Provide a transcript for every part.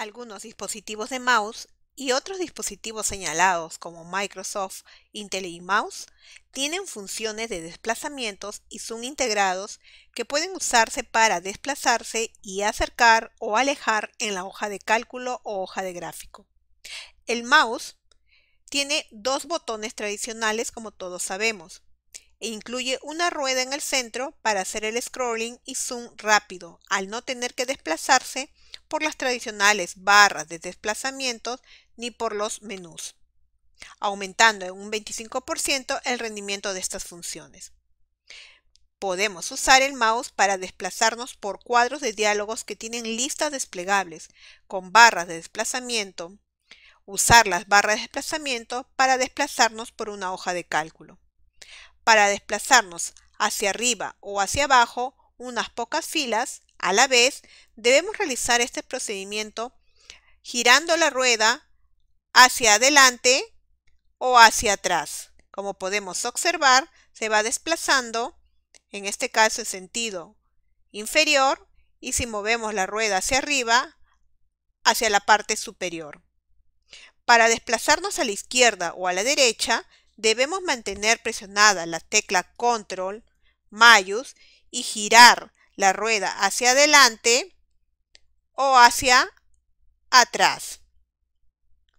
algunos dispositivos de mouse y otros dispositivos señalados como Microsoft IntelliMouse tienen funciones de desplazamientos y zoom integrados que pueden usarse para desplazarse y acercar o alejar en la hoja de cálculo o hoja de gráfico. El mouse tiene dos botones tradicionales como todos sabemos e incluye una rueda en el centro para hacer el scrolling y zoom rápido al no tener que desplazarse por las tradicionales barras de desplazamiento ni por los menús, aumentando en un 25% el rendimiento de estas funciones. Podemos usar el mouse para desplazarnos por cuadros de diálogos que tienen listas desplegables con barras de desplazamiento, usar las barras de desplazamiento para desplazarnos por una hoja de cálculo. Para desplazarnos hacia arriba o hacia abajo unas pocas filas, a la vez, debemos realizar este procedimiento girando la rueda hacia adelante o hacia atrás. Como podemos observar, se va desplazando, en este caso en sentido inferior, y si movemos la rueda hacia arriba, hacia la parte superior. Para desplazarnos a la izquierda o a la derecha, debemos mantener presionada la tecla Control, Mayús y girar la rueda hacia adelante o hacia atrás.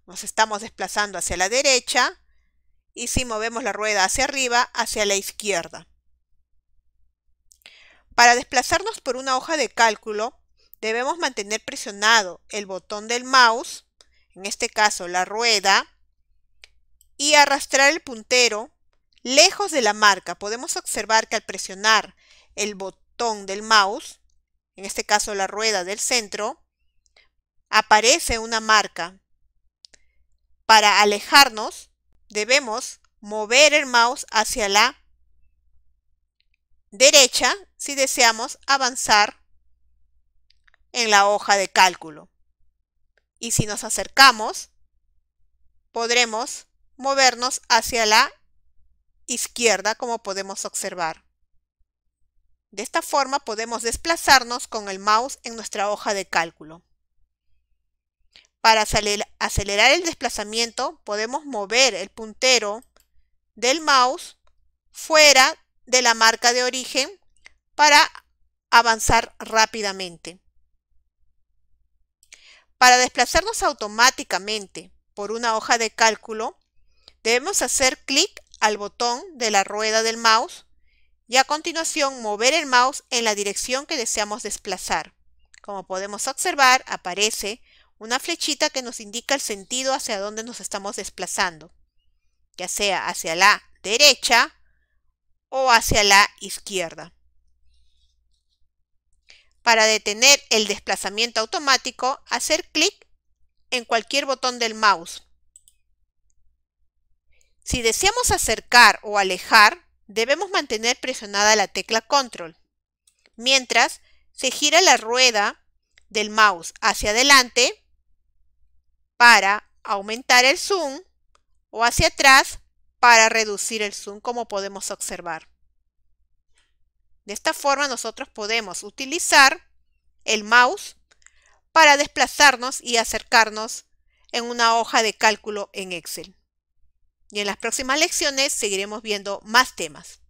Nos estamos desplazando hacia la derecha y si movemos la rueda hacia arriba, hacia la izquierda. Para desplazarnos por una hoja de cálculo, debemos mantener presionado el botón del mouse, en este caso la rueda, y arrastrar el puntero lejos de la marca. Podemos observar que al presionar el botón del mouse, en este caso la rueda del centro, aparece una marca. Para alejarnos debemos mover el mouse hacia la derecha si deseamos avanzar en la hoja de cálculo. Y si nos acercamos, podremos movernos hacia la izquierda como podemos observar. De esta forma podemos desplazarnos con el mouse en nuestra hoja de cálculo. Para acelerar el desplazamiento podemos mover el puntero del mouse fuera de la marca de origen para avanzar rápidamente. Para desplazarnos automáticamente por una hoja de cálculo, debemos hacer clic al botón de la rueda del mouse y a continuación mover el mouse en la dirección que deseamos desplazar. Como podemos observar, aparece una flechita que nos indica el sentido hacia donde nos estamos desplazando, ya sea hacia la derecha o hacia la izquierda. Para detener el desplazamiento automático, hacer clic en cualquier botón del mouse. Si deseamos acercar o alejar, debemos mantener presionada la tecla Control, mientras se gira la rueda del mouse hacia adelante para aumentar el zoom o hacia atrás para reducir el zoom como podemos observar. De esta forma nosotros podemos utilizar el mouse para desplazarnos y acercarnos en una hoja de cálculo en Excel. Y en las próximas lecciones seguiremos viendo más temas.